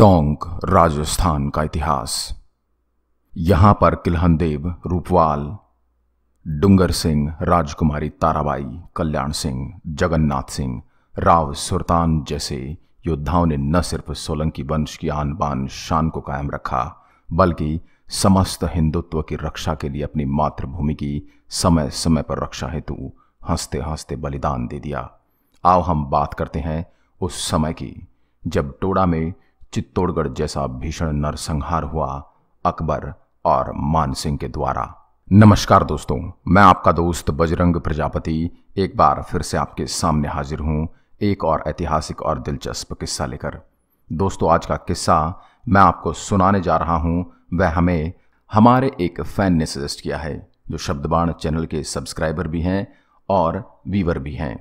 टोंक राजस्थान का इतिहास यहां पर किलहनदेव रूपवाल डुंगर सिंह राजकुमारी ताराबाई कल्याण सिंह जगन्नाथ सिंह राव सुल्तान जैसे योद्धाओं ने न सिर्फ सोलंकी वंश की आन बान शान को कायम रखा बल्कि समस्त हिंदुत्व की रक्षा के लिए अपनी मातृभूमि की समय समय पर रक्षा हेतु हंसते हंसते बलिदान दे दिया आओ हम बात करते हैं उस समय की जब टोड़ा में चित्तौड़गढ़ जैसा भीषण नरसंहार हुआ अकबर और मानसिंह के द्वारा नमस्कार दोस्तों मैं आपका दोस्त बजरंग प्रजापति एक बार फिर से आपके सामने हाजिर हूँ एक और ऐतिहासिक और दिलचस्प किस्सा लेकर दोस्तों आज का किस्सा मैं आपको सुनाने जा रहा हूँ वह हमें हमारे एक फैन ने सजेस्ट किया है जो शब्दबाण चैनल के सब्सक्राइबर भी हैं और वीवर भी हैं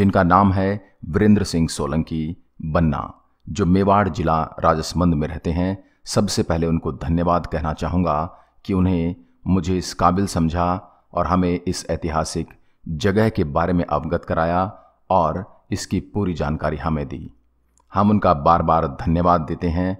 जिनका नाम है वीरेंद्र सिंह सोलंकी बन्ना जो मेवाड़ जिला राजसमंद में रहते हैं सबसे पहले उनको धन्यवाद कहना चाहूँगा कि उन्हें मुझे इस काबिल समझा और हमें इस ऐतिहासिक जगह के बारे में अवगत कराया और इसकी पूरी जानकारी हमें दी हम उनका बार बार धन्यवाद देते हैं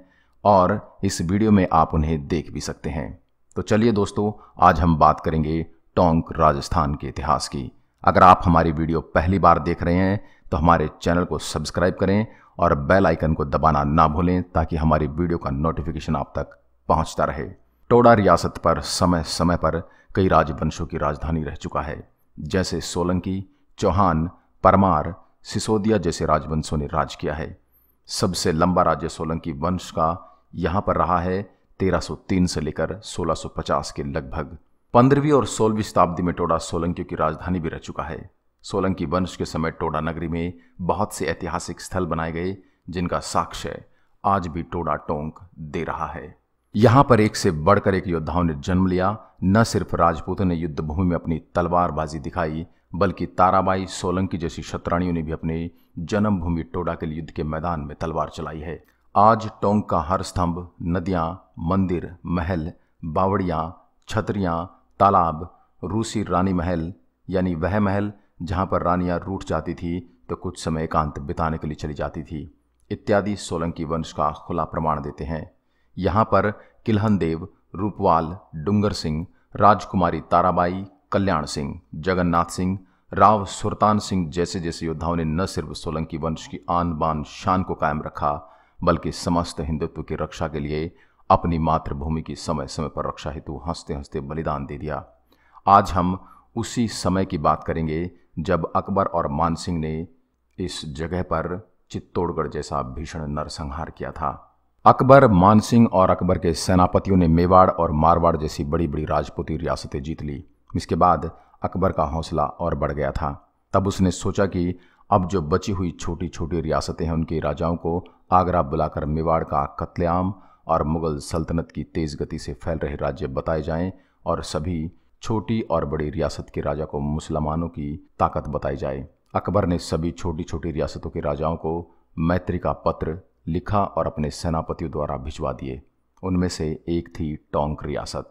और इस वीडियो में आप उन्हें देख भी सकते हैं तो चलिए दोस्तों आज हम बात करेंगे टोंक राजस्थान के इतिहास की अगर आप हमारी वीडियो पहली बार देख रहे हैं तो हमारे चैनल को सब्सक्राइब करें और बेल आइकन को दबाना ना भूलें ताकि हमारी वीडियो का नोटिफिकेशन आप तक पहुंचता रहे टोडा रियासत पर समय समय पर कई राजवंशों की राजधानी रह चुका है जैसे सोलंकी चौहान परमार सिसोदिया जैसे राजवंशों ने राज किया है सबसे लंबा राज्य सोलंकी वंश का यहां पर रहा है 1303 से लेकर 1650 के लगभग पंद्रहवीं और सोलहवीं शताब्दी में टोडा सोलंकियों की राजधानी भी रह चुका है सोलंकी वंश के समय टोडा नगरी में बहुत से ऐतिहासिक स्थल बनाए गए जिनका साक्ष्य आज भी टोडा टोंक दे रहा है यहां पर एक से बढ़कर एक योद्धाओं ने जन्म लिया न सिर्फ राजपूतों ने युद्ध भूमि में अपनी तलवारबाजी दिखाई बल्कि ताराबाई सोलंकी जैसी शत्राणियों ने भी अपने जन्मभूमि टोडा के युद्ध के मैदान में तलवार चलाई है आज टोंक का हर स्तंभ नदियां मंदिर महल बावड़ियां छतरियां तालाब रूसी रानी महल यानी वह महल जहाँ पर रानियाँ रूठ जाती थी तो कुछ समय एकांत बिताने के लिए चली जाती थी इत्यादि सोलंकी वंश का खुला प्रमाण देते हैं यहाँ पर किलहन देव रूपवाल डूंगर सिंह राजकुमारी ताराबाई कल्याण सिंह जगन्नाथ सिंह राव सुल्तान सिंह जैसे जैसे योद्धाओं ने न सिर्फ सोलंकी वंश की आन बान शान को कायम रखा बल्कि समस्त हिंदुत्व की रक्षा के लिए अपनी मातृभूमि की समय समय पर रक्षा हेतु हंसते हंसते बलिदान दे दिया आज हम उसी समय की बात करेंगे जब अकबर और मानसिंह ने इस जगह पर चित्तौड़गढ़ जैसा भीषण नरसंहार किया था अकबर मानसिंह और अकबर के सेनापतियों ने मेवाड़ और मारवाड़ जैसी बड़ी बड़ी राजपूती रियासतें जीत ली इसके बाद अकबर का हौसला और बढ़ गया था तब उसने सोचा कि अब जो बची हुई छोटी छोटी रियासतें हैं उनके राजाओं को आगरा बुलाकर मेवाड़ का कत्लेआम और मुग़ल सल्तनत की तेज़ गति से फैल रहे राज्य बताए जाएं और सभी छोटी और बड़ी रियासत के राजा को मुसलमानों की ताकत बताई जाए अकबर ने सभी छोटी छोटी रियासतों के राजाओं को मैत्री का पत्र लिखा और अपने सेनापतियों द्वारा भिजवा दिए उनमें से एक थी टोंक रियासत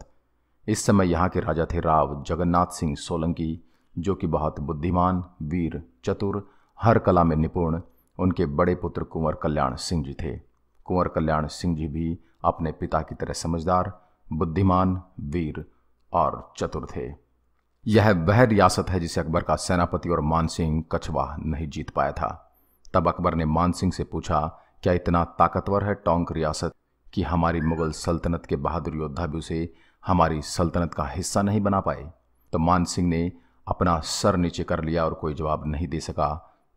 इस समय यहाँ के राजा थे राव जगन्नाथ सिंह सोलंकी जो कि बहुत बुद्धिमान वीर चतुर हर कला में निपुण उनके बड़े पुत्र कुंवर कल्याण सिंह जी थे कुंवर कल्याण सिंह जी भी अपने पिता की तरह समझदार बुद्धिमान वीर और चतुर थे यह वह रियासत है जिसे अकबर का सेनापति और मानसिंह कछवाह नहीं जीत पाया था तब अकबर ने मानसिंह से पूछा क्या इतना ताकतवर है टोंक रियासत कि हमारी मुगल सल्तनत के बहादुर योद्धा भी उसे हमारी सल्तनत का हिस्सा नहीं बना पाए तो मानसिंह ने अपना सर नीचे कर लिया और कोई जवाब नहीं दे सका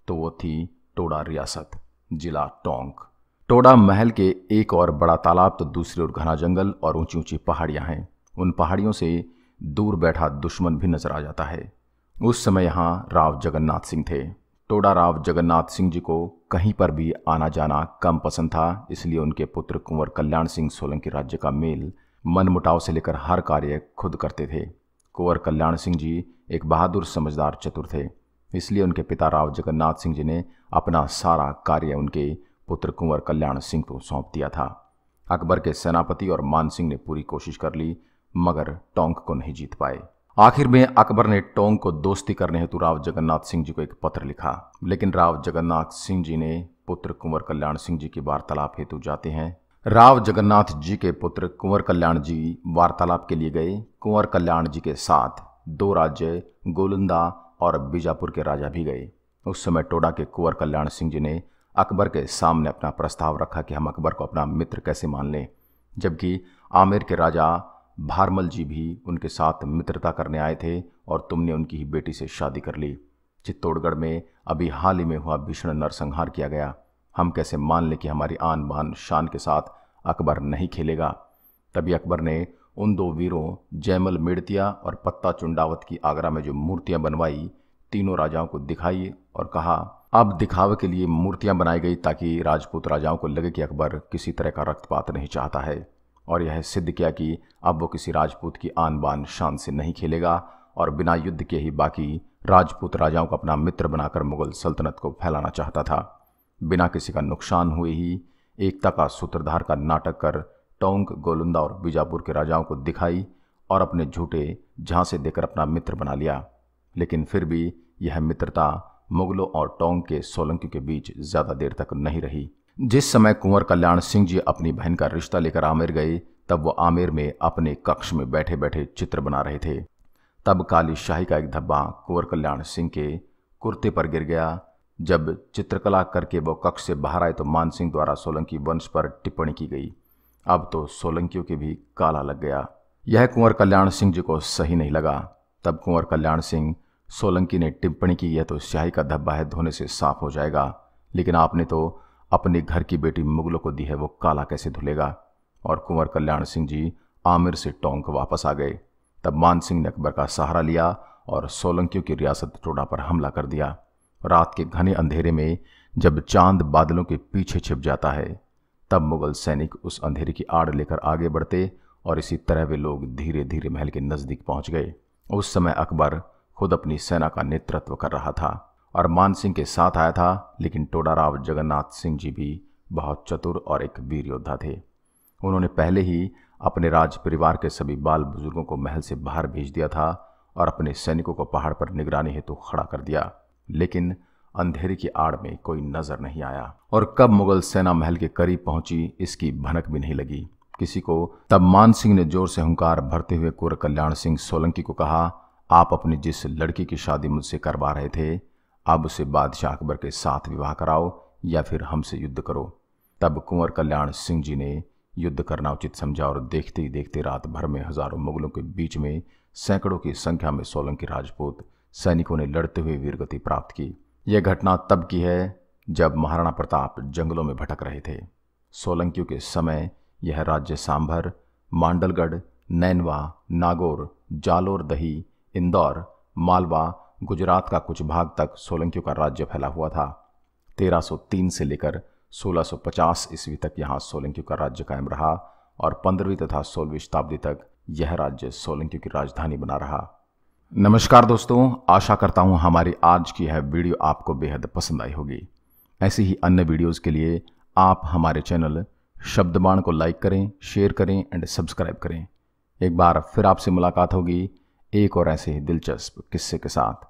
तो वो थी टोडा रियासत जिला टोंक टोडा महल के एक और बड़ा तालाब तो दूसरी ओर घना जंगल और ऊंची ऊंची पहाड़ियां हैं उन पहाड़ियों से दूर बैठा दुश्मन भी नजर आ जाता है उस समय यहाँ राव जगन्नाथ सिंह थे टोडा राव जगन्नाथ सिंह जी को कहीं पर भी आना जाना कम पसंद था इसलिए उनके पुत्र कुंवर कल्याण सिंह सोलंकी राज्य का मेल मनमुटाव से लेकर हर कार्य खुद करते थे कुंवर कल्याण सिंह जी एक बहादुर समझदार चतुर थे इसलिए उनके पिता राव जगन्नाथ सिंह जी ने अपना सारा कार्य उनके पुत्र कुंवर कल्याण सिंह को सौंप दिया था अकबर के सेनापति और मान सिंह ने पूरी कोशिश कर ली मगर टोंक को नहीं जीत पाए आखिर में अकबर ने टोंग को दोस्ती करने हेतु राव जगन्नाथ सिंह जी को एक पत्र लिखा लेकिन राव जगन्नाथ सिंह जी ने पुत्र कुंवर कल्याण सिंह जी की वार्तालाप हेतु जाते हैं राव जगन्नाथ जी के पुत्र कुंवर कल्याण जी वार्तालाप के लिए गए कुंवर कल्याण जी के साथ दो राज्य गोलंदा और बीजापुर के राजा भी गए उस समय टोडा के कुंवर कल्याण सिंह जी ने अकबर के सामने अपना प्रस्ताव रखा कि हम अकबर को अपना मित्र कैसे मान लें जबकि आमिर के राजा भारमल जी भी उनके साथ मित्रता करने आए थे और तुमने उनकी ही बेटी से शादी कर ली चित्तौड़गढ़ में अभी हाल ही में हुआ भीषण नरसंहार किया गया हम कैसे मान लें कि हमारी आन बान शान के साथ अकबर नहीं खेलेगा तभी अकबर ने उन दो वीरों जयमल मेड़तिया और पत्ता चुंडावत की आगरा में जो मूर्तियां बनवाई तीनों राजाओं को दिखाई और कहा अब दिखावे के लिए मूर्तियां बनाई गई ताकि राजपूत राजाओं को लगे कि अकबर किसी तरह का रक्तपात नहीं चाहता है और यह सिद्ध किया कि अब वो किसी राजपूत की आन बान शान से नहीं खेलेगा और बिना युद्ध के ही बाकी राजपूत राजाओं को अपना मित्र बनाकर मुगल सल्तनत को फैलाना चाहता था बिना किसी का नुकसान हुए ही एकता का सूत्रधार का नाटक कर टोंक गोलुंदा और बीजापुर के राजाओं को दिखाई और अपने झूठे झांसे देकर अपना मित्र बना लिया लेकिन फिर भी यह मित्रता मुगलों और टोंग के सोलंकी के बीच ज़्यादा देर तक नहीं रही जिस समय कुंवर कल्याण सिंह जी अपनी बहन का रिश्ता लेकर आमेर गए तब वो आमेर में अपने कक्ष में बैठे बैठे चित्र बना रहे थे तब काली शाही का एक धब्बा कुंवर कल्याण सिंह के कुर्ते पर गिर गया जब चित्रकला करके वो कक्ष से बाहर आए तो मान सिंह द्वारा सोलंकी वंश पर टिप्पणी की गई अब तो सोलंकियों के भी काला लग गया यह कुंवर कल्याण सिंह जी को सही नहीं लगा तब कुंवर कल्याण सिंह सोलंकी ने टिप्पणी की यह तो स्याही का धब्बा है धोने से साफ हो जाएगा लेकिन आपने तो अपने घर की बेटी मुगलों को दी है वो काला कैसे धुलेगा और कुंवर कल्याण सिंह जी आमिर से टोंक वापस आ गए तब मान सिंह ने अकबर का सहारा लिया और सोलंकियों की रियासत टोडा पर हमला कर दिया रात के घने अंधेरे में जब चांद बादलों के पीछे छिप जाता है तब मुगल सैनिक उस अंधेरे की आड़ लेकर आगे बढ़ते और इसी तरह वे लोग धीरे धीरे महल के नज़दीक पहुंच गए उस समय अकबर खुद अपनी सेना का नेतृत्व कर रहा था अरमान सिंह के साथ आया था लेकिन टोडाराव जगन्नाथ सिंह जी भी बहुत चतुर और एक वीर योद्धा थे उन्होंने पहले ही अपने राज परिवार के सभी बाल बुजुर्गों को महल से बाहर भेज दिया था और अपने सैनिकों को पहाड़ पर निगरानी हेतु तो खड़ा कर दिया लेकिन अंधेरे की आड़ में कोई नजर नहीं आया और कब मुगल सेना महल के करीब पहुंची इसकी भनक भी नहीं लगी किसी को तब मान सिंह ने जोर से हंकार भरते हुए कुर कल्याण सिंह सोलंकी को कहा आप अपनी जिस लड़की की शादी मुझसे करवा रहे थे अब उसे बादशाह अकबर के साथ विवाह कराओ या फिर हमसे युद्ध करो तब कुंवर कल्याण सिंह जी ने युद्ध करना उचित समझा और देखते ही देखते रात भर में हजारों मुगलों के बीच में सैकड़ों की संख्या में सोलंकी राजपूत सैनिकों ने लड़ते हुए वीरगति प्राप्त की यह घटना तब की है जब महाराणा प्रताप जंगलों में भटक रहे थे सोलंकियों के समय यह राज्य सांभर मांडलगढ़ नैनवा नागौर जालोर दही इंदौर मालवा गुजरात का कुछ भाग तक सोलंकियों का राज्य फैला हुआ था 1303 से लेकर 1650 ईस्वी तक यहाँ सोलंकियों का राज्य कायम रहा और पंद्रहवीं तथा सोलहवीं शताब्दी तक यह राज्य सोलंकियों की राजधानी बना रहा नमस्कार दोस्तों आशा करता हूँ हमारी आज की यह वीडियो आपको बेहद पसंद आई होगी ऐसी ही अन्य वीडियोस के लिए आप हमारे चैनल शब्दबाण को लाइक करें शेयर करें एंड सब्सक्राइब करें एक बार फिर आपसे मुलाकात होगी एक और ऐसे ही दिलचस्प किस्से के साथ